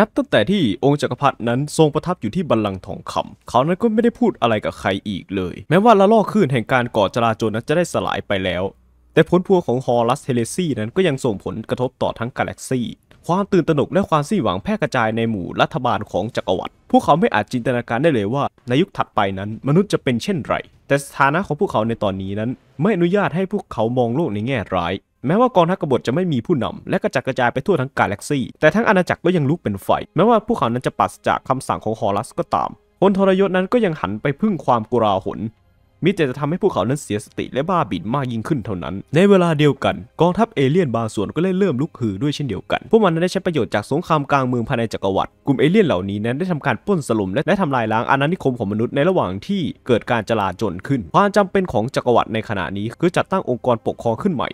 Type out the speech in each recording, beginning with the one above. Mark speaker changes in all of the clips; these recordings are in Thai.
Speaker 1: นับตั้งแต่ที่องค์จักรพรรดินั้นทรงประทับอยู่ที่บัลลังก์ทองคำ เขานั้นก็ไม่ได้พูดอะไรกับใครอีกเลย แม้ว่าละลอกคลื่นแห่งการก่อจราจรนั้นจะได้สลายไปแล้ว แต่ผลพวงของฮอรัสเทเลซีนั้นก็ยังส่งผลกระทบต่อทั้งกาแล็กซีความตื่นตระหนกและความสิ้นหวังแพร่กระจายในหมู่รัฐบาลของจักรวรรดิ พวกเขาไม่อาจจินตนาการได้เลยว่าในยุคถัดไปนั้น มนุษย์จะเป็นเช่นไร แต่สถานะของพวกเขาในตอนนี้นั้น ไม่อนุญาตให้พวกเขามองโลกในแง่ร้ายแม้ว่ากองทัพกบฏจะไม่มีผู้นำและกระจัดกระจายไปทั่วทั้งกาแล็กซี่ แต่ทั้งอาณาจักรก็ยังลุกเป็นไฟ แม้ว่าพวกเขานั้นจะปัสจากคำสั่งของฮอรัสก็ตามคนทรยศนั้นก็ยังหันไปพึ่งความกุราหนมิแต่จะทำให้พวกเขานั้นเสียสติและบ้าบินมากยิ่งขึ้นเท่านั้น ในเวลาเดียวกัน กองทัพเอเลี่ยนบางส่วนก็เด้เริ่มลุกฮือด้วยเช่นเดียวกัน พวกมันนั้นได้ใช้ประโยชน์จากสงครามกลางเมืองภายในจักรวรรดิ กลุ่มเอเลี่ยนเหล่านี้นั้นได้ทำการป้นสลุมและได้ทำลายล้างอาณานิคมของมนุษย์ในระหว่างที่เกิดการจลาจลขึ้น ความจำเป็นของจักรวรรดิในขณะนี้คือจัดตั้งองค์กรปกครองขึ้นใหม่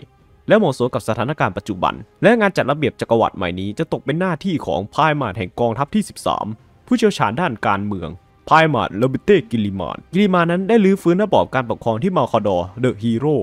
Speaker 1: และเหมาะสมกับสถานการณ์ปัจจุบัน และงานจัดระเบียบจักรวรรดิใหม่นี้จะตกเป็นหน้าที่ของพายมาดแห่งกองทัพที่ 13 ผู้เชี่ยวชาญด้านการเมืองพายมาดโรบิเต้กิลิมาน กิลิมานั้นได้รื้อฟื้นระบอบการปกครองที่มาคอดอเดอะฮีโร่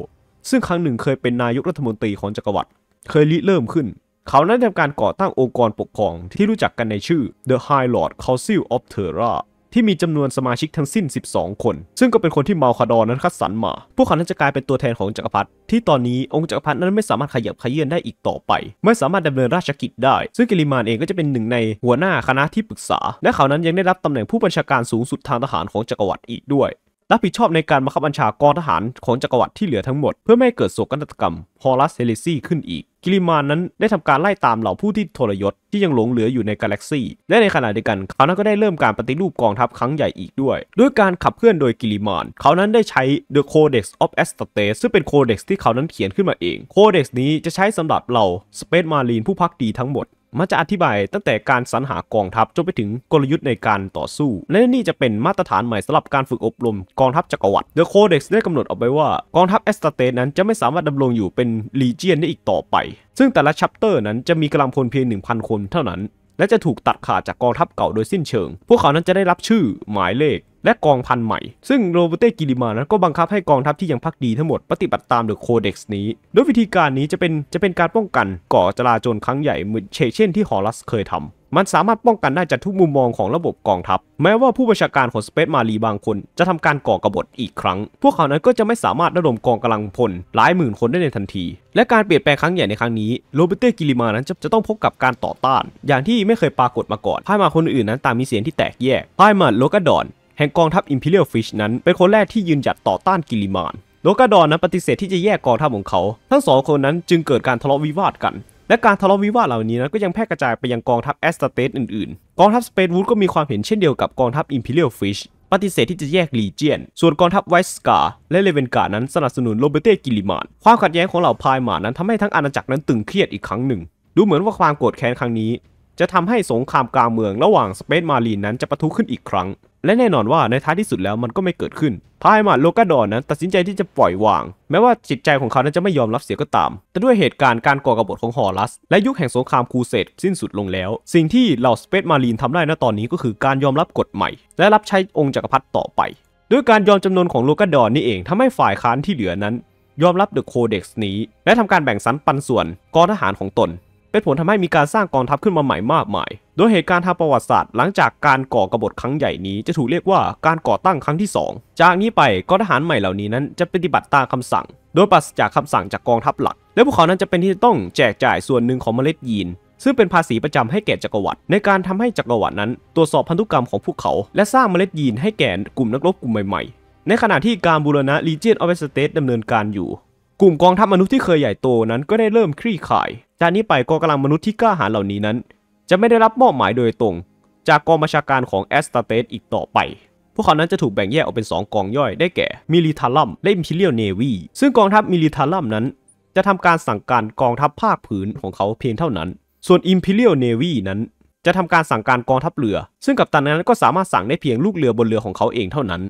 Speaker 1: ซึ่งครั้งหนึ่งเคยเป็นนายกรัฐมนตรีของจักรวรรดิ เคยริเริ่มขึ้น เขานั้นทำการก่อตั้งองค์กรปกครองที่รู้จักกันในชื่อ The High Lord Council of Terra ที่มีจำนวนสมาชิกทั้งสิ้น 12 คน ซึ่งก็เป็นคนที่เมาคาดอนนั้นคัดสรรมา พวกเขาจะกลายเป็นตัวแทนของจักรพรรดิที่ตอนนี้องค์จักรพรรดินั้นไม่สามารถขยับขยื่นได้อีกต่อไป ไม่สามารถดำเนินราชกิจได้ ซึ่งกิริมานเองก็จะเป็นหนึ่งในหัวหน้าคณะที่ปรึกษา และเขานั้นยังได้รับตำแหน่งผู้บัญชาการสูงสุดทางทหารของจักรวรรดิอีกด้วยรับผิดชอบในการบังคับบัญชากองทหารของจักรวรรดิที่เหลือทั้งหมดเพื่อไม่ให้เกิดโศกนาฏกรรมฮอรัสเฮเลซีขึ้นอีก กิลิมานนั้นได้ทำการไล่ตามเหล่าผู้ที่ทรยศที่ยังหลงเหลืออยู่ในกาแล็กซีและในขณะเดียวกันเขานั้นก็ได้เริ่มการปฏิรูปกองทัพครั้งใหญ่อีกด้วย ด้วยการขับเคลื่อนโดยกิลิมานเขานั้นได้ใช้ The Codex of a s t a r t e ซึ่งเป็นโคเด็กซ์ที่เขานั้นเขียนขึ้นมาเองโคเด็กซ์นี้จะใช้สำหรับเหล่าสเปซมารีนผู้พักดีทั้งหมดมันจะอธิบายตั้งแต่การสรรหากองทัพจนไปถึงกลยุทธ์ในการต่อสู้ และนี่จะเป็นมาตรฐานใหม่สำหรับการฝึกอบรม กองทัพจักรวรรดิเดอะโคเด็กซ์ได้กำหนดเอาไว้ว่ากองทัพแอสตาเตนั้นจะไม่สามารถดำรงอยู่เป็นลีเจียนได้อีกต่อไป ซึ่งแต่ละชัปเตอร์นั้นจะมีกำลังพลเพียง 1,000 คนเท่านั้นและจะถูกตัดขาดจากกองทัพเก่าโดยสิ้นเชิง พวกเขานั้นจะได้รับชื่อ หมายเลข และกองพันใหม่ ซึ่งโรเบเต้กิลิมานั้นก็บังคับให้กองทัพที่ยังพักดีทั้งหมด ปฏิบัติตามเดอะโคเด็กซ์นี้ โดยวิธีการนี้จะเป็นจะเป็นการป้องกันก่อจลาจลครั้งใหญ่เหมือนเช่นที่ฮอลัสเคยทำมันสามารถป้องกันได้จากทุกมุมมองของระบบกองทัพ แม้ว่าผู้บัญชาการของสเปซมารีบางคน จะทำการก่อกรบฏอีกครั้ง พวกเขานั้นก็จะไม่สามารถระดมกองกำลังพลหลายหมื่นคนได้ในทันที และการเปลี่ยนแปลงครั้งใหญ่ในครั้งนี้โรเบิร์กิลิมานั้นจะจะต้องพบกับการต่อต้าน อย่างที่ไม่เคยปรากฏมาก่อนพายมาคนอื่นนั้นตามมีเสียงที่แตกแยกพายมาโลกาดอนแห่งกองทัพอิมพีเรียลฟิชนั้นเป็นคนแรกที่ยืนหยัดต่อต้านกิลิมานโลกาดอนนั้นปฏิเสธที่จะแยกกองทัพของเขา ทั้งสองคนนั้นจึงเกิดการทะเลาะวิวาทกันและการทะเลาะวิวาทเหล่านี้นะก็ยังแพร่กระจายไปยังกองทัพแอสตาเตสอื่นๆ กองทัพสเปนวูดก็มีความเห็นเช่นเดียวกับกองทัพอิมพีเรียลฟิชปฏิเสธที่จะแยกลีเจียนส่วนกองทัพไวสกาและเลเวนกานั้นสนับสนุนโรเบเต้กิลิมานความขัดแย้งของเหล่าพายหมานั้นทำให้ทั้งอาณาจักรนั้นตึงเครียดอีกครั้งหนึ่ง ดูเหมือนว่าความโกรธแค้นครั้งนี้จะทำให้สงครามกลางเมืองระหว่างสเปนมาลีนนั้นจะปะทุขึ้นอีกครั้งและแน่นอนว่าในท้ายที่สุดแล้วมันก็ไม่เกิดขึ้นพายมาโลกาดอนนั้น ตัดสินใจที่จะปล่อยวางแม้ว่าจิตใจของเขานั้นจะไม่ยอมรับเสียก็ตาม แต่ด้วยเหตุการณ์การก่อกบฏของฮอรัส และยุคแห่งสงครามคูเสดสิ้นสุดลงแล้ว สิ่งที่เหล่าสเปซมารีนทำได้ณตอนนี้ก็คือการยอมรับกฎใหม่ และรับใช้องค์จักรพรรดิต่อไปด้วยการยอมจำนวนของโลกาดอนนี่เองทำให้ฝ่ายค้านที่เหลือนั้น ยอมรับเดอะโคเด็กซ์นี้และทำการแบ่งสรรปันส่วน กองทหารของตนเป็นผลทำให้มีการสร้างกองทัพขึ้นมาใหม่มากมาย โดยเหตุการณ์ทางประวัติศาสตร์หลังจากการก่อกบฏครั้งใหญ่นี้จะถูกเรียกว่าการก่อตั้งครั้งที่ 2 จากนี้ไปกองทหารใหม่เหล่านี้นั้น จะปฏิบัติตามคำสั่ง โดยปราศจากคำสั่งจากกองทัพหลัก และพวกเขานั้นจะเป็นที่ต้องแจกจ่ายส่วนหนึ่งของเมล็ดยีน ซึ่งเป็นภาษีประจำให้แก่จักรวรรดิในการทำให้จักรวรรดินั้น ตรวจสอบพันธุกรรมของพวกเขา และสร้างเมล็ดยีนให้แก่กลุ่มนักรบกลุ่มใหม่ ๆ ในขณะที่การบูรณะลีเจียนออ h e s t a t ดำเนินการอยู่กลุ่มกองทัพมนุษย์ที่เคยใหญ่โตนั้นก็ได้เริ่มคลี่คลาย จากนี้ไปกองกำลังมนุษย์ที่กล้าหาญเหล่านี้นั้น จะไม่ได้รับมอบหมายโดยตรงจากกองบัญชาการของแอสตาเตสอีกต่อไป พวกเขานั้นจะถูกแบ่งแยกออกเป็น 2 กองย่อยได้แก่มิลิทาลัมและอิมพีเรียลเนวี ซึ่งกองทัพมิลิทาลัมนั้น จะทำการสั่งการกองทัพภาคพื้นของเขาเพียงเท่านั้น ส่วนอิมพีเรียลเนวีนั้น จะทำการสั่งการกองทัพเรือ ซึ่งกัปตันนั้นก็สามารถสั่งได้เพียงลูกเรือบนเรือของเขาเองเท่านั้น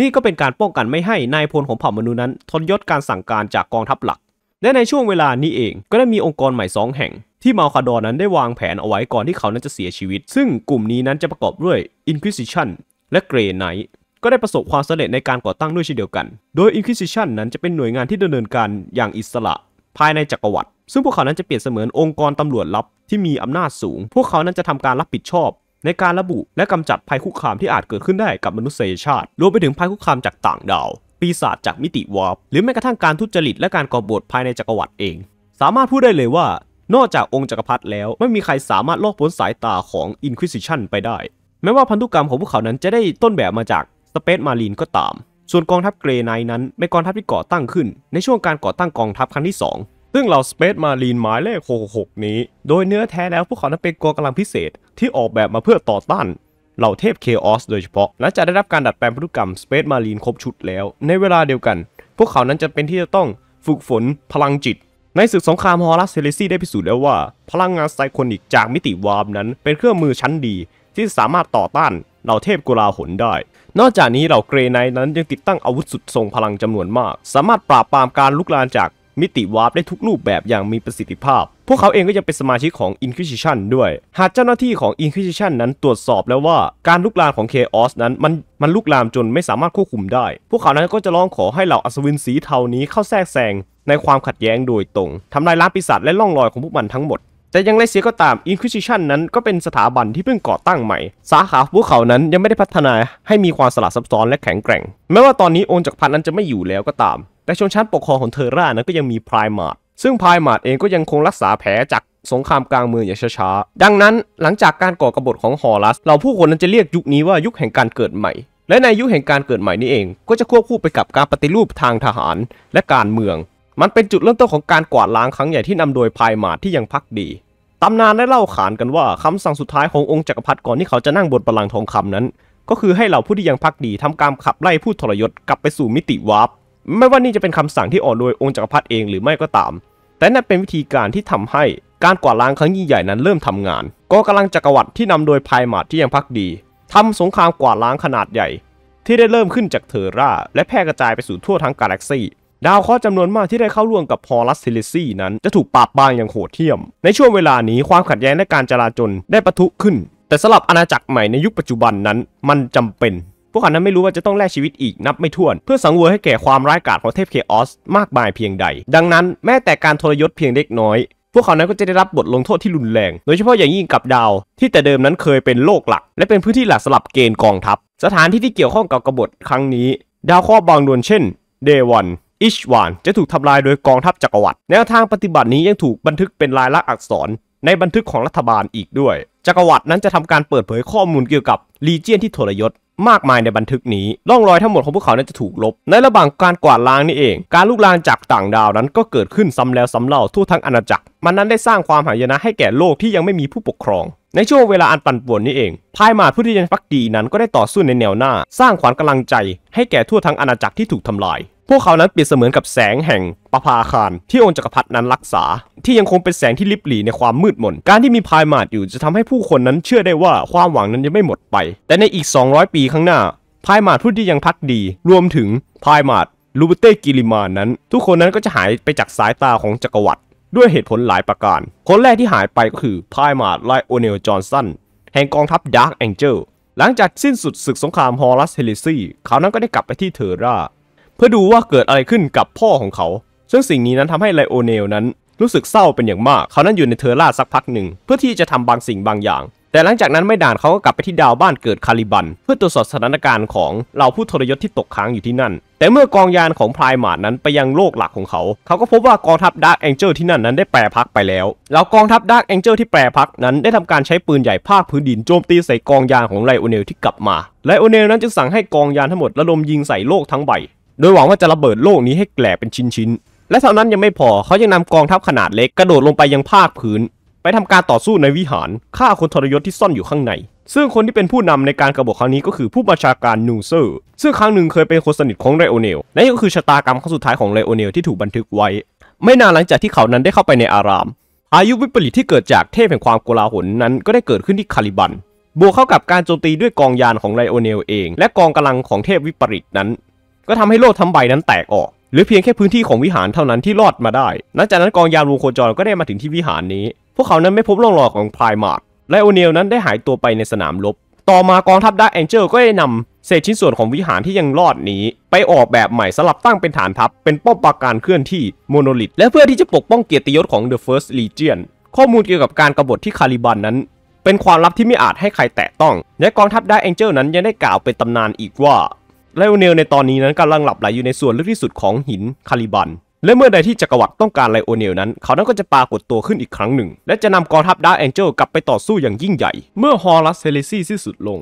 Speaker 1: นี่ก็เป็นการป้องกันไม่ให้นายพลของเผ่ามนุษย์นั้นทนยศการสั่งการจากกองทัพหลัก และในช่วงเวลานี้เองก็ได้มีองค์กรใหม่สองแห่ง ที่มาคาดอนั้นได้วางแผนเอาไว้ก่อนที่เขานั้นจะเสียชีวิต ซึ่งกลุ่มนี้นั้นจะประกอบด้วย Inquisition และ Grey Knight ก็ได้ประสบความสำเร็จในการก่อตั้งด้วยเช่นเดียวกันโดย Inquisition นั้นจะเป็นหน่วยงานที่ดำเนินการอย่างอิสระ ภายในจักรวรรดิซึ่งพวกเขานั้นจะเปรียบเสมือนองค์กรตำรวจลับที่มีอำนาจสูง พวกเขานั้นจะทำการรับผิดชอบในการระบุและกำจัดภัยคุกคามที่อาจเกิดขึ้นได้กับมนุษยชาติ รวมไปถึงภัยคุกคามจากต่างดาว ปีศาจจากมิติวอร์ปหรือแม้กระทั่งการทุจริตและการก่อบฏภายในจักรวรรดิเอง สามารถพูดได้เลยว่านอกจากองค์จักรพรรดิแล้ว ไม่มีใครสามารถลอกพ้นสายตาของอินควิสิชันไปได้ แม้ว่าพันธุกรรมของพวกเขานั้นจะได้ต้นแบบมาจากสเปซมารีนก็ตามส่วนกองทัพเกรไนนั้นเป็นกองทัพที่ก่อตั้งขึ้นในช่วงการก่อตั้งกองทัพครั้งที่2ซึ่งเหล่าสเปซมารีนหมายเลขก6 6นี้ โดยเนื้อแท้แล้วพวกเขานั้นเป็นกองกำลังพิเศษที่ออกแบบมาเพื่อต่อต้านเหล่าเทพเคออสโดยเฉพาะ และจะได้รับการดัดแปลงพฤติกรรมสเปซมารีนครบชุดแล้ว ในเวลาเดียวกัน พวกเขานั้นจะเป็นที่จะต้องฝึกฝนพลังจิต ในศึกสงครามฮอรัสเซเลซี่ได้พิสูจน์แล้วว่า พลังงานไซคอนิกจากมิติวาร์มนั้น เป็นเครื่องมือชั้นดี ที่สามารถต่อต้านเหล่าเทพกุลาหนได้ นอกจากนี้เหล่าเกรไนนั้นยังติดตั้งอาวุธสุดทรงพลังจำนวนมาก สามารถปราบปรามการลุกลานจากมิติวาร์ปได้ทุกรูปแบบอย่างมีประสิทธิภาพ พวกเขาเองก็ยังเป็นสมาชิกของ Inquisition ด้วย หากเจ้าหน้าที่ของ Inquisition นั้นตรวจสอบแล้วว่า การลุกลามของ Chaos นั้นมันมันลุกลามจนไม่สามารถควบคุมได้ พวกเขานั้นก็จะร้องขอให้เหล่าอัศวินสีเทานี้เข้าแทรกแซง ในความขัดแย้งโดยตรง ทำลายล้างปีศาจและล่องรอยของพวกมันทั้งหมดแต่ยังไรเสียก็ตาม Inquisition นั้นก็เป็นสถาบันที่เพิ่งก่อตั้งใหม่สาขาพวกเขานั้นยังไม่ได้พัฒนาให้มีความสลับซับซ้อนและแข็งแกร่ง แม้ว่าตอนนี้องค์จักรพรรดินั้นจะไม่อยู่แล้วก็ตามแต่ชนชั้นปกครองของเทอร่านั้นก็ยังมีไพร์มาร์ซึ่งไพร์มาร์เองก็ยังคงรักษาแผลจากสงครามกลางเมืองอย่างช้าๆ ดังนั้นหลังจากการก่อกบฏของฮอรัส เราผู้คนนั้นจะเรียกยุคนี้ว่ายุคแห่งการเกิดใหม่ และในยุคแห่งการเกิดใหม่นี้เองก็จะควบคู่ไปกับการปฏิรูปทางทหารและการเมือง มันเป็นจุดเริ่มต้นของการกวาดล้างครั้งใหญ่ที่นำโดยไพา์มาที่ยังพักดี ตำนานได้เล่าขานกันว่าคำสั่งสุดท้ายขององค์จักรพรรดิก่อนที่เขาจะนั่งบนบัลลังก์ทองคำนั้น ก็คือให้เหล่าผู้ที่ยังพักดีทำการขับไล่ผู้ทรยศกลับไปสู่มิติวาร์ปไม่ว่านี่จะเป็นคำสั่งที่ออกโดยองค์จักรพรรดิเองหรือไม่ก็ตาม แต่นั่นเป็นวิธีการที่ทำให้การกวาดล้างครั้งยิ่งใหญ่นั้นเริ่มทำงานก็กำลังจักรวรรดิที่นำโดยพายมาดที่ยังพักดี ทำสงครามกวาดล้างขนาดใหญ่ ที่ได้เริ่มขึ้นจากเทอร่าและแพร่กระจายไปสู่ทั่วทั้งกาแล็กซีดาวเคราะห์จำนวนมากที่ได้เข้าร่วมกับพอลัสเทเลซีนั้นจะถูกปราบปรามอย่างโหดเหี้ยม ในช่วงเวลานี้ความขัดแย้งและการจลาจลได้ปะทุขึ้น แต่สำหรับอาณาจักรใหม่ในยุคปัจจุบันนั้นมันจำเป็นพวกเขานั้นไม่รู้ว่าจะต้องแลกชีวิตอีกนับไม่ถ้วนเพื่อสังเวยให้แก่ความร้ายกาจของเทพเคออสมากมายเพียงใดดังนั้นแม้แต่การทรยศเพียงเล็กน้อยพวกเขานั้นก็จะได้รับบทลงโทษที่รุนแรงโดยเฉพาะอย่างยิ่งกับดาวที่แต่เดิมนั้นเคยเป็นโลกหลักและเป็นพื้นที่หลักสลับเกณฑ์กองทัพสถานที่ที่เกี่ยวข้องกับกบฏครั้งนี้ดาวข้อบางดวงเช่นเดวันอิชวานจะถูกทำลายโดยกองทัพจักรวรรดิแนวทางปฏิบัตินี้ยังถูกบันทึกเป็นลายลักษณ์อักษรในบันทึกของรัฐบาลอีกด้วยจักรวรรดินั้นจะทำการเปิดเผยข้อมูลเกี่ยวกับลีเจียนที่ทรยศมากมายในบันทึกนี้ ร่องรอยทั้งหมดของพวกเขานั้นจะถูกลบ ในระหว่างการกวาดล้างนี่เอง การลุกลามจากต่างดาวนั้นก็เกิดขึ้นซ้ำแล้วซ้ำเล่าทั่วทั้งอาณาจักรมันนั้นได้สร้างความหายนะให้แก่โลกที่ยังไม่มีผู้ปกครองในช่วงเวลาอันปั่นป่วนนี้เองพายมาผู้ที่ยังพักดีนั้นก็ได้ต่อสู้ในแนวหน้า สร้างขวัญกำลังใจให้แก่ทั่วทั้งอาณาจักรที่ถูกทำลายพวกเขานั้นเปรียบเสมือนกับแสงแห่งประภาคารที่องค์จักรพรรดินั้นรักษา ที่ยังคงเป็นแสงที่ลิบหลีในความมืดมนการที่มีพายมาดอยู่จะทำให้ผู้คนนั้นเชื่อได้ว่าความหวังนั้นยังไม่หมดไป แต่ในอีก 200 ปีข้างหน้าพายมาดผู้ที่ยังพักดี รวมถึงพายมาดลูเบเต้กิลิมานนั้น ทุกคนนั้นก็จะหายไปจากสายตาของจักรวรรดิด้วยเหตุผลหลายประการ คนแรกที่หายไปก็คือพายมาดไลโอเนลจอห์นสันแห่งกองทัพดาร์กแองเจิลหลังจากสิ้นสุดศึกสงครามฮอรัสเฮลิซี่เขานั้นก็ได้กลับไปที่เทอร่าเพื่อดูว่าเกิดอะไรขึ้นกับพ่อของเขา ซึ่งสิ่งนี้นั้นทำให้ไลโอเนลนั้นรู้สึกเศร้าเป็นอย่างมาก เขานั้นอยู่ในเทอร่าสักพักหนึ่งเพื่อที่จะทำบางสิ่งบางอย่าง แต่หลังจากนั้นไม่นานเขาก็กลับไปที่ดาวบ้านเกิดคาริบันเพื่อตรวจสอบสถานการณ์ของเหล่าผู้ทรยศที่ตกค้างอยู่ที่นั่น แต่เมื่อกองยานของพลายหมานั้นไปยังโลกหลักของเขา เขาก็พบว่ากองทัพดาร์กแองเจิลที่นั่นนั้นได้แปรพักไปแล้ว แล้วกองทัพดาร์กแองเจิลที่แปรพักนั้นได้ทำการใช้ปืนใหญ่ภาคพื้นดินโจมตีใส่กองยานของไลโอเนลที่กลับมาไลโอเนลนั้นจึงสั่งให้กองยานทั้งหมดระดมยิงใส่โลกทั้งใบโดยหวังว่าจะระเบิดโลกนี้ให้แกลกเป็นชิ้นๆและเท่านั้นยังไม่พอ เขายังนำกองทัพขนาดเล็กกระโดดลงไปยังภาคพื้น ไปทำการต่อสู้ในวิหารฆ่าคนทรยศที่ซ่อนอยู่ข้างใน ซึ่งคนที่เป็นผู้นำในการกระบฏครั้งนี้ก็คือผู้บัญชาการนูเซอร์ ซึ่งครั้งหนึ่งเคยเป็นคนสนิทของไรโอเนลและก็คือชะตากรรมครั้งสุดท้ายของไรโอเนลที่ถูกบันทึกไว้ ไม่นานหลังจากที่เขานั้นได้เข้าไปในอาราม อายุวิปริตที่เกิดจากเทพแห่งความโกลาหลนั้นก็ได้เกิดขึ้นที่คาริบัน บวกเข้ากับการโจมตีด้วยกองยานของไรโอเนลเอง และกองกำลังของเทพวิปริตนั้นก็ทำให้โลดทำใบนั้นแตกออก หรือเพียงแค่พื้นที่ของวิหารเท่านั้นที่รอดมาได้หลังจากนั้นกองยามรูโคจรก็ได้มาถึงที่วิหารนี้ พวกเขานั้นไม่พบร่องรอยของพายมาร์และโอเนลนั้นได้หายตัวไปในสนามรบ ต่อมากองทัพดักแองเจิลก็ได้นำเศษชิ้นส่วนของวิหารที่ยังรอดนี้ ไปออกแบบใหม่สลับตั้งเป็นฐานทัพเป็นป้อมปราการเคลื่อนที่โมโนลิทและเพื่อที่จะปกป้องเกียรติยศของ The First Legion ข้อมูลเกี่ยวกับการกบฏที่คาริบันนั้น เป็นความลับที่ไม่อาจให้ใครแตะต้อง และกองทัพดักแองเจิลนั้นยังได้กล่าวเป็นตำนานอีกว่าไลโอเนลในตอนนี้นั้นกำลังหลับไหลอยู่ในส่วนลึกที่สุดของหินคาริบัน และเมื่อใดที่จักรวรรดิต้องการไลโอเนลนั้น เขานั้นก็จะปรากฏตัวขึ้นอีกครั้งหนึ่ง และจะนำกองทัพดาร์แองเจิลกลับไปต่อสู้อย่างยิ่งใหญ่ เมื่อฮอรัสเเลิซี่สิ้นสุดลง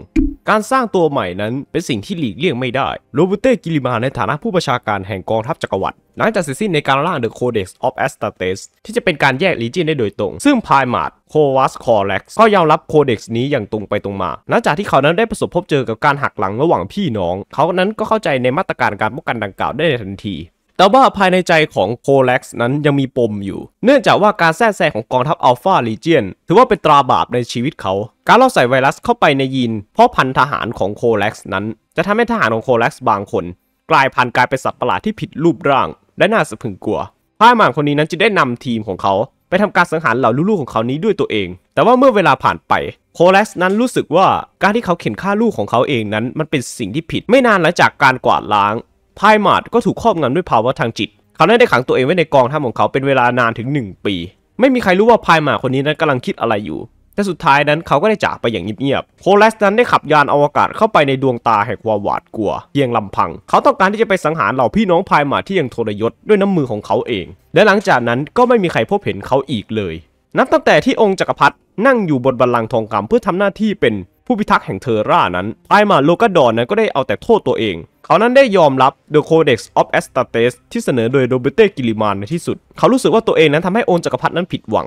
Speaker 1: การสร้างตัวใหม่นั้นเป็นสิ่งที่หลีกเลี่ยงไม่ได้ โรเบเต้กิลิมาในฐานะผู้ประชาการแห่งกองทัพจักรวรรดิหลังจากเสร็จสิ้นในการร่าง The Codex of a s t a า t e s ที่จะเป็นการแยกลีเจียนได้โดยตรง ซึ่งพายมาดโควาสคอรเล็กก็ยอมรับโคเด็กซ์นี้อย่างตรงไปตรงมาหลังจากที่เขานั้นได้ประสบพบเจอกับการหักหลังระหว่างพี่น้อง เขานั้นก็เข้าใจในมาตรการการป้องกันดังกล่าวได้ในทันทีแต่ว่าภายในใจของโคเล็กซ์นั้นยังมีปมอยู่ เนื่องจากว่าการแทรกแซงของกองทัพอัลฟาลีเจียนถือว่าเป็นตราบาปในชีวิตเขา การลอบใส่ไวรัสเข้าไปในยีนเพราะพันทหารของโคเล็กซ์นั้น จะทำให้ทหารของโคเล็กซ์บางคน กลายพันธุ์กลายเป็นสัตว์ประหลาดที่ผิดรูปร่างและน่าสะพึงกลัวพายหมานคนนี้นั้นจะได้นำทีมของเขา ไปทำการสังหารเหล่าลูกๆของเขานี้ด้วยตัวเอง แต่ว่าเมื่อเวลาผ่านไปโคล็กซ์นั้นรู้สึกว่าการที่เขาเข็นฆ่าลูกของเขาเองนั้น มันเป็นสิ่งที่ผิดไม่นานหลังจากการกวาดล้างพายมาดก็ถูกครอบงำด้วยภาวะทางจิต เขาได้ขังตัวเองไว้ในกองทัพของเขาเป็นเวลานานถึง 1 ปี ไม่มีใครรู้ว่าพายมาดคนนี้นั้นกำลังคิดอะไรอยู่ แต่สุดท้ายนั้นเขาก็ได้จากไปอย่างเงียบๆโคลสนั้นได้ขับยานอวกาศเข้าไปในดวงตาแห่งความหวาดกลัวเพียงลำพัง เขาต้องการที่จะไปสังหารเหล่าพี่น้องพายมาดที่ยังทรยศด้วยน้ำมือของเขาเอง และหลังจากนั้นก็ไม่มีใครพบเห็นเขาอีกเลย นับตั้งแต่ที่องค์จักรพรรดินั่งอยู่บนบัลลังก์ทองคำเพื่อทำหน้าที่เป็นผู้พิทักษ์แห่งเทอร่านั้นไอมาโลกาดอนนั้นก็ได้เอาแต่โทษตัวเอง เขานั้นได้ยอมรับ The Codex of a s t a า t e s ที่เสนอโดยโดเบเตกิลิมานในที่สุด เขารู้สึกว่าตัวเองนั้นทำให้โอนจักรพรรดินั้นผิดหวัง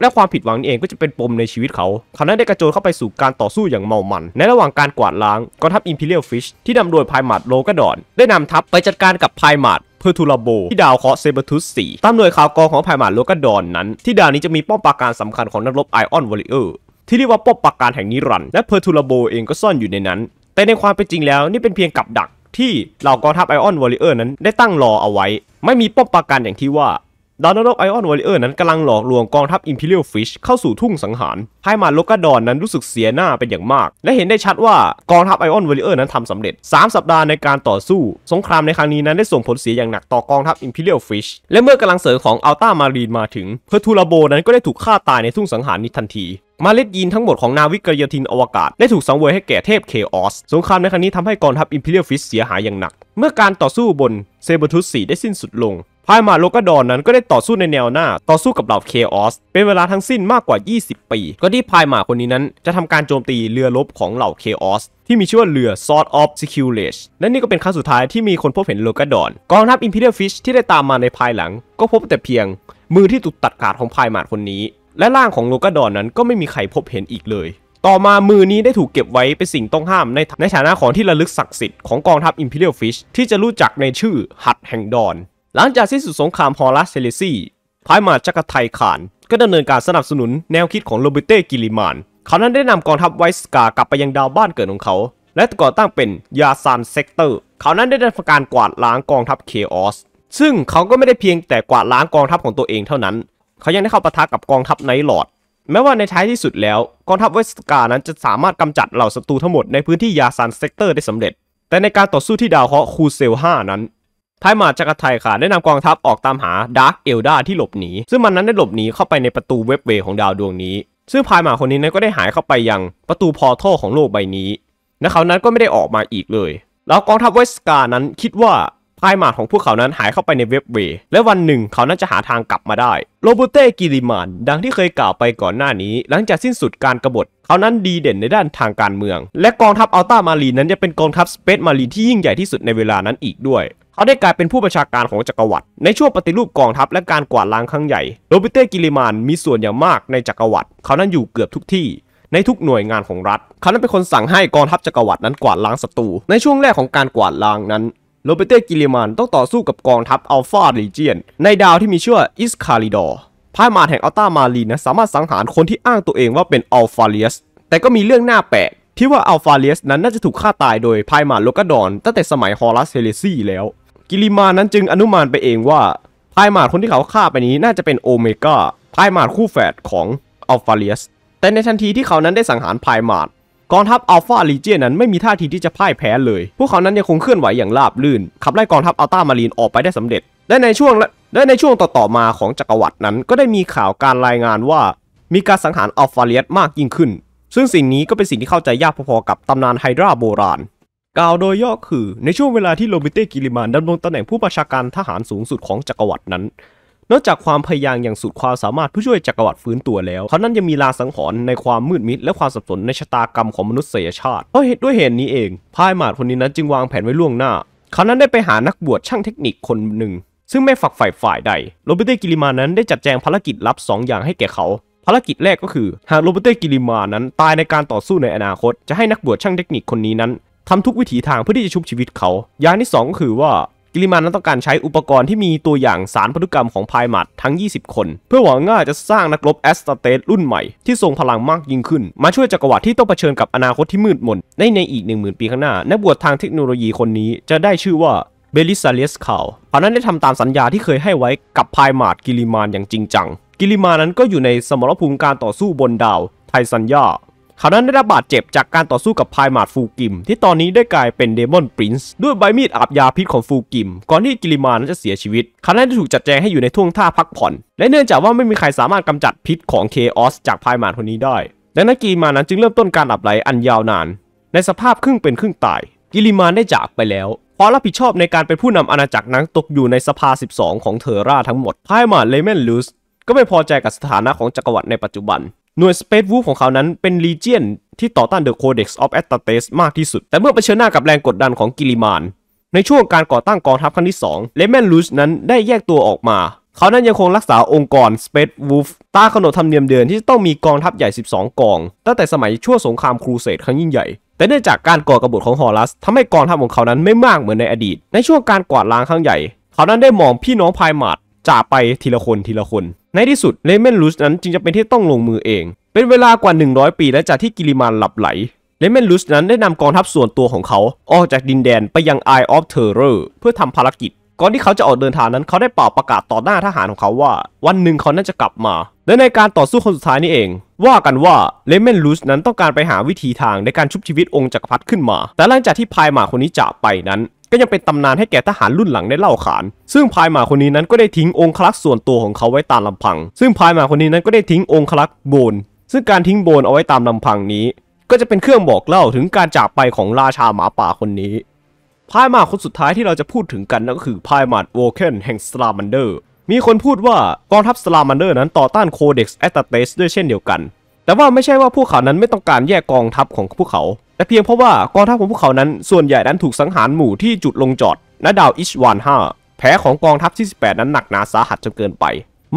Speaker 1: และความผิดหวังนี้เองก็จะเป็นปมในชีวิตเขา เขานั้นได้กระโจนเข้าไปสู่การต่อสู้อย่างเมามัน ในระหว่างการกวาดล้างกองทัพอิมพีเรียลฟิชที่นำโดยไพารมาดโลกาดอนได้นำทัพไปจัดการกับไพารมาดเพอร์ทูลาโบที่ดาวเคราะห์เซเบทุส่ตามหน่วยข่าวกองของไพารมาดโลกาดอนนั้นที่ดาวนี้จะมีป้อมปราการสำคัญของนักรบไอออนวอลเลอร์ที่เรียกว่าป๊อบปาการแห่งนิรันด์และเพอร์ทูลโบเองก็ซ่อนอยู่ในนั้น แต่ในความเป็นจริงแล้วนี่เป็นเพียงกับดักที่เหล่ากองทัพไอออนวอริเออร์นั้นได้ตั้งรอเอาไว้ ไม่มีป๊อบปาการอย่างที่ว่าดาวนรกไอออนวอริเออร์นั้นกำลังหลอกลวง กองทัพอิมพีเรียลฟิชเข้าสู่ทุ่งสังหารไพมาโลกาดอนนั้นรู้สึกเสียหน้าเป็นอย่างมาก และเห็นได้ชัดว่ากองทัพไอออนวอริเออร์นั้นทำสำเร็จ 3 สัปดาห์ในการต่อสู้ สงครามในครั้งนี้นั้นได้ส่งผลเสียอย่างหนักต่อกองทัพอิมพีเรียลฟิชและเมื่อกำลังเสริมของอัลต้ามารีนมาถึงเพอร์ทูลาโบนั้นก็ได้ถูกฆ่าตายในทุ่งสังหารนี้ทันทีมาเล็ดยีนทั้งหมดของนาวิกเโยทินอวกาศ ได้ถูกสังเวยให้แก่เทพเคออสสงครามในครั้งนี้ทำให้กองทัพอิมพีเรียลฟิสเสียหายอย่างหนัก เมื่อการต่อสู้บนเซเบอร์ทุสสีได้สิ้นสุดลงพายมาโลกาดอนนั้นก็ได้ต่อสู้ในแนวหน้าต่อสู้กับเหล่าเคออสเป็นเวลาทั้งสิ้นมากกว่า 20 ปี ก็ที่พายมาคนนี้นั้นจะทำการโจมตีเรือรบของเหล่าเคออสที่มีชื่อว่าเรือ Sword of s e c u l a g e และนี่ก็เป็นครั้งสุดท้ายที่มีคนพบเห็นโลกาดอน กองทัพิมพีเรียลฟิ h ที่ได้ตามมาในภายหลัง ก็พบแต่เพียง มือที่ถูกตัดขาดของพายมาคนนี้และร่างของโลกาดอนนั้นก็ไม่มีใครพบเห็นอีกเลย ต่อมามือนี้ได้ถูกเก็บไว้เป็นสิ่งต้องห้ามในในฐานะของที่ระลึกศักดิ์สิทธิ์ของกองทัพอิมพีเรียลฟิชที่จะรู้จักในชื่อหัดแห่งดอน หลังจากสิ้นสุดสงครามฮอรัสเซเลซีพายมาจักรไทยขาน ก็ดำเนินการสนับสนุนแนวคิดของโรเบเต้กิลิมานเขานั้นได้นำกองทัพไวสกากลับไปยังดาวบ้านเกิดของเขา และก่อตั้งเป็นยาซานเซกเตอร์เขานั้นได้ดำเนนิการกวาดล้างกองทัพเคออสซึ่งเขาก็ไม่ได้เพียงแต่กวาดล้างกองทัพของตัวเองเท่านั้นเขายังได้เข้าปะทะกับกองทัพไนท์ลอร์ดแม้ว่าในท้ายที่สุดแล้วกองทัพเวสกานั้นจะสามารถกำจัดเหล่าศัตรูทั้งหมดในพื้นที่ยาซันเซกเตอร์ได้สำเร็จ แต่ในการต่อสู้ที่ดาวเคราะห์คูเซล 5 นั้นทายมาจากัไทค่ะได้นำกองทัพออกตามหาดาร์กเอลดาที่หลบหนีซึ่งมันนั้นได้หลบหนีเข้าไปในประตูเว็บเวของดาวดวงนี้ซึ่งพายมาคนนี้นั้นก็ได้หายเข้าไปยังประตูพอร์ทัลของโลกใบนี้และเขานั้นก็ไม่ได้ออกมาอีกเลย แล้วกองทัพเวสกานั้นคิดว่าพายหมาดของพวกเขานั้นหายเข้าไปในเว็บเว และวันหนึ่งเขาน่าจะหาทางกลับมาได้ โรบูเต้กิริมานดังที่เคยกล่าวไปก่อนหน้านี้ หลังจากสิ้นสุดการกรบฏ เขานั้นดีเด่นในด้านทางการเมือง และกองทัพอัลตามารีนั้นจะเป็นกองทัพสเปซมารีที่ยิ่งใหญ่ที่สุดในเวลานั้นอีกด้วย เขาได้กลายเป็นผู้ประชาการของจักรวรรดิ ในช่วงปฏิรูปกองทัพและการกวาดล้างครั้งใหญ่ โรบิเต้กิลิมานมีส่วนอย่างมากในจักรวรรดิ เขานั้นอยู่เกือบทุกที่ ในทุกหน่วยงานของรัฐ เขานั้นเป็นคนสั่งให้กองทัพจักรวรรดินั้น กวาดล้างศัตรูในช่วงแรกของการกวาดล้างนั้นโรเบเต้กิลิมันต้องต่อสู้กับกองทัพอัลฟาลีเจียนในดาวที่มีชื่ออิสคาริดอร์พายมาแห่งอัลตามาลีนะสามารถสังหารคนที่อ้างตัวเองว่าเป็นอัลฟาเลียส แต่ก็มีเรื่องน่าแปลกที่ว่าอัลฟาเลียสนั้นน่าจะถูกฆ่าตายโดยพายมาโลกาดอนตั้งแต่สมัยฮอรัสเฮเลซีแล้ว กิลิมานั้นจึงอนุมานไปเองว่าพายมาคนที่เขาฆ่าไปนี้น่าจะเป็นโอเมก้าพายมาคู่แฝดของอัลฟาเลียส แต่ในทันทีที่เขานั้นได้สังหารพายมาดกองทัพอัลฟาลีเจียนั้นไม่มีท่าทีที่จะพ่ายแพ้เลย พวกเขานั้นยังคงเคลื่อนไหวอย่างราบรื่น ขับไล่กองทัพอัลตามารีนออกไปได้สำเร็จและในช่วงและในช่วงต่อๆมาของจักรวรรดินั้นก็ได้มีข่าวการรายงานว่า มีการสังหารอัลฟาเลียสมากยิ่งขึ้น ซึ่งสิ่งนี้ก็เป็นสิ่งที่เข้าใจยากพอๆกับตำนานไฮดราโบราณ กล่าวโดยย่อคือ ในช่วงเวลาที่โลมิเตกิลิมานดำรงตำแหน่งผู้บัญชาการทหารสูงสุดของจักรวรรดินั้นนอกจากความพยายามอย่างสุดความสามารถเพื่อช่วยจักรวรรดิฟื้นตัวแล้ว เขานั้นยังมีลาสังหรณ์ในความมืดมิดและความสับสนในชะตากรรมของมนุษยชาติ เพราะเหตุด้วยเหตุนี้เองพายมาดคนนี้นั้นจึงวางแผนไว้ล่วงหน้า เขานั้นได้ไปหานักบวชช่างเทคนิคคนหนึ่ง ซึ่งไม่ฝักฝ่ายฝ่ายใด โรเบร์ตกิลิมานั้นได้จัดแจงภารกิจลับ 2 อย่างให้แก่เขา ภารกิจแรกก็คือ หากโรเบร์ตกิลิมานั้นตายในการต่อสู้ในอนาคต จะให้นักบวชช่างเทคนิคคนนี้นั้นทำทุกวิถีทางเพื่อที่จะชุบชีวิตเขาอย่างที่2ก็คือว่ากิลิมันนั้นต้องการใช้อุปกรณ์ที่มีตัวอย่างสารพันธุกรรมของพายมัดทั้ง 20 คน เพื่อหวังง่าจะสร้างนักรบแอสตาเตสรุ่นใหม่ที่ทรงพลังมากยิ่งขึ้นมาช่วยจักรวรรดิที่ต้องเผชิญกับอนาคตที่มืดมนในในอีก 10,000 ปีข้างหน้า นักบวชทางเทคโนโลยีคนนี้จะได้ชื่อว่าเบลิซาเลสคาวเพราะนั้นได้ทำตามสัญญาที่เคยให้ไว้กับพายมาดกิลิมานอย่างจริงจังกิลิมานั้นก็อยู่ในสมรภูมิการต่อสู้บนดาว ไทสัญญาเขานั้นได้รับบาดเจ็บจากการต่อสู้กับพายมาดฟูกิม ที่ตอนนี้ได้กลายเป็นเดมอนปรินซ์ด้วยใบมีดอาบยาพิษของฟูกิมก่อนที่กิริมานั้นจะเสียชีวิตเขานั้นได้ถูกจัดแจงให้อยู่ในท่วงท่าพักผ่อนและเนื่องจากว่าไม่มีใครสามารถกำจัดพิษของเคออสจากพายมาดคนนี้ได้ดังนั้นกิริมานั้นจึงเริ่มต้นการอับไหลอันยาวนาน ในสภาพครึ่งเป็นครึ่งตาย กิริมานได้จากไปแล้วพรามรับผิดชอบในการเป็นผู้นำอาณาจักรนั้นตกอยู่ในสภา 12 ของเทอร่าทั้งหมดไพาหมาเลเมนลูสก็ไม่พอใจกับสถานะของจักรวรรดิในปัจจุบันหน่วยสเปซวูฟของเขานั้นเป็นลีเจียนที่ต่อต้านเดอะโคเด็กซ์ออฟแอตตาเตสมากที่สุด แต่เมื่อเผชิญหน้ากับแรงกดดันของกิลิมานในช่วงการก่อตั้งกองทัพครั้งที่2เลแมนลูชนั้นได้แยกตัวออกมา เขานั้นยังคงรักษาองค์กรสเปซวูฟตาขนดธรรมเนียมเดือนที่จะต้องมีกองทัพใหญ่ 12 กอง ตั้งแต่สมัยช่วงสงครามครูเสดครั้งยิ่งใหญ่ แต่เนื่องจากการก่อกระบฏของฮอรัสทำให้กองทัพของเขานั้นไม่มากเหมือนในอดีต ในช่วงการกวาดล้างครั้งใหญ่ เขานั้นได้มองพี่น้องพายมาดจ่าไปทีละคนทีละคน ในที่สุดเลเมนลูสนั้นจึงจะเป็นที่ต้องลงมือเอง เป็นเวลากว่า 100 ปีและจากที่กิริมานหลับไหล เลเมนลูสนั้นได้นำกองทัพส่วนตัวของเขา ออกจากดินแดนไปยังไอออฟเทอร์เรอร์เพื่อทำภารกิจ ก่อนที่เขาจะออกเดินทางนั้นเขาได้เป่าประกาศต่อหน้าทหารของเขาว่า วันหนึ่งเขาน่าจะกลับมา และในการต่อสู้คนสุดท้ายนี่เอง ว่ากันว่าเลเมนลูสนั้นต้องการไปหาวิธีทางในการชุบชีวิตองค์จักรพรรดิขึ้นมา แต่หลังจากที่พายหมาคนนี้จากไปนั้นก็ยังเป็นตำนานให้แก่ทหารรุ่นหลังได้เล่าขาน ซึ่งพายหมาคนนี้นั้นก็ได้ทิ้งองคลักษ์ส่วนตัวของเขาไว้ตามลำพัง ซึ่งพายหมาคนนี้นั้นก็ได้ทิ้งองคลักษ์โบน ซึ่งการทิ้งโบนเอาไว้ตามลำพังนี้ ก็จะเป็นเครื่องบอกเล่าถึงการจากไปของราชาหมาป่าคนนี้พายหมาคนสุดท้ายที่เราจะพูดถึงกันนั่นก็คือพายหมาโวเคนแห่งสลามันเดอร์ มีคนพูดว่ากองทัพสลามันเดอร์นั้นต่อต้านโคเด็กซ์แอตเตสด้วยเช่นเดียวกัน แต่ว่าไม่ใช่ว่าพวกเขานั้นไม่ต้องการแยกกองทัพของพวกเขาแต่เพียงเพราะว่ากองทัพของพวกเขานั้นส่วนใหญ่นั้นถูกสังหารหมู่ที่จุดลงจอดณดาวอิชวานห้าแผลของกองทัพที่ 18 นั้นหนักหนาสาหัสจนเกินไป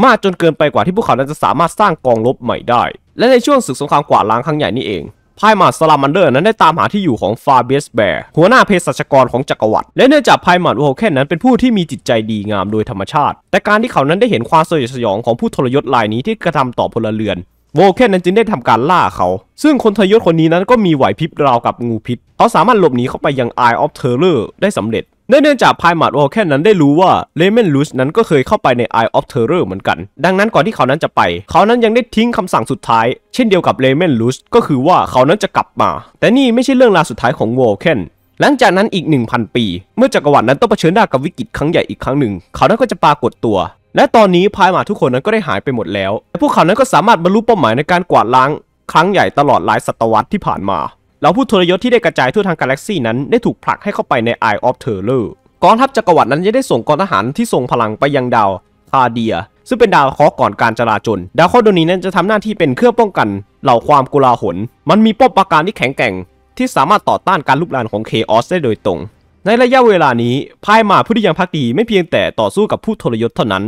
Speaker 1: มากจนเกินไปกว่าที่พวกเขานั้นจะสามารถสร้างกองรบใหม่ได้ และในช่วงศึกสงครามกวาดล้างครั้งใหญ่นี้เองพายมาสลามันเดอร์นั้นได้ตามหาที่อยู่ของฟาเบียสแบร์หัวหน้าเภสัชกรของจักรวรรดิและเนื่องจากพายมาดโอเคนนั้นเป็นผู้ที่มีจิตใจดีงามโดยธรรมชาติแต่การที่เขานั้นได้เห็นความสยดสยองของผู้ทรยศรายนี้ที่กระทำต่อพลเรือนโวเคนนั้นจึงได้ทำการล่าเขา ซึ่งคนทยศคนนี้นั้นก็มีไหวพริบราวกับงูพิษ เขาสามารถหลบหนีเข้าไปยัง Eye of Terror ได้สำเร็จเนื่องจากพายมาดโวเคนนั้นได้รู้ว่าเลเมนลูชนั้นก็เคยเข้าไปใน Eye of Terror เหมือนกัน ดังนั้นก่อนที่เขานั้นจะไป เขานั้นยังได้ทิ้งคำสั่งสุดท้าย เช่นเดียวกับเลเมนลูชก็คือว่าเขานั้นจะกลับมา แต่นี่ไม่ใช่เรื่องราวสุดท้ายของโวเคนหลังจากนั้นอีก 1,000 ปี เมื่อจักรวรรดินั้นต้องเผชิญหน้ากับวิกฤตครั้งใหญ่อีกครั้งหนึ่ง เขานั้นก็จะปรากฏตัวและตอนนี้พายหมาทุกคนนั้นก็ได้หายไปหมดแล้วและพวกเขานั้นก็สามารถบรรลุเป้าหมายในการกวาดล้าง ครั้งใหญ่ตลอดหลายศตวรรษที่ผ่านมา แล้วผู้ทรยศที่ได้กระจายทั่วทางกาแล็กซีนั้นได้ถูกผลักให้เข้าไปใน Eye of Terror กองทัพจักรวรรดินั้นจะได้ส่งกองทหารที่ทรงพลังไปยังดาวคาเดีย ซึ่งเป็นดาวเคราะห์ก่อนการจราจนดาวเคราะห์ดวงนี้นั้นจะทำหน้าที่เป็นเครื่องป้องกันเหล่าความกุลาหลมันมีป้อมปราการที่แข็งแกร่ง ที่สามารถต่อต้านการลุกลานของเคออสได้โดยตรง ในระยะเวลานี้พายมาผู้ที่ยังพักดีไม่เพียงแต่ต่อสู้กับผู้ทรยศเท่านั้น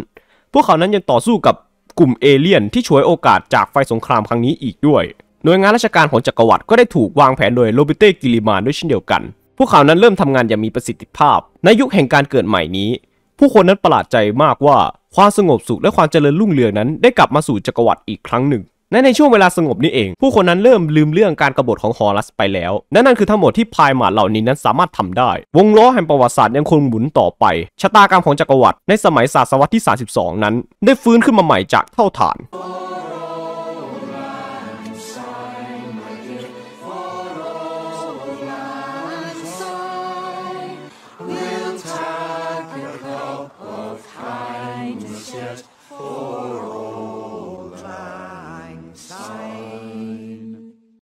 Speaker 1: พวกเขานั้นยังต่อสู้กับกลุ่มเอเลี่ยนที่ฉวยโอกาสจากไฟสงครามครั้งนี้อีกด้วย หน่วยงานราชการของจักรวรรดิก็ได้ถูกวางแผนโดยโรบิเต้กิลิมานด้วยเช่นเดียวกัน พวกเขานั้นเริ่มทำงานอย่างมีประสิทธิภาพในยุคแห่งการเกิดใหม่นี้ ผู้คนนั้นประหลาดใจมากว่า ความสงบสุขและความเจริญรุ่งเรืองนั้นได้กลับมาสู่จักรวรรดิอีกครั้งหนึ่งและในช่วงเวลาสงบนี้เอง ผู้คนนั้นเริ่มลืมเรื่องการกรบฏของฮอรัสไปแล้วและนั่นคือทั้งหมดที่พายหมาเหล่านี้นั้นสามารถทำได้ วงล้อแห่งประวัติศาสตร์ยังคงหมุนต่อไป ชะตากรรมของจักรวรรดิในสมัยศตวรรษที่ 32 นั้น ได้ฟื้นขึ้นมาใหม่จากเท่าฐาน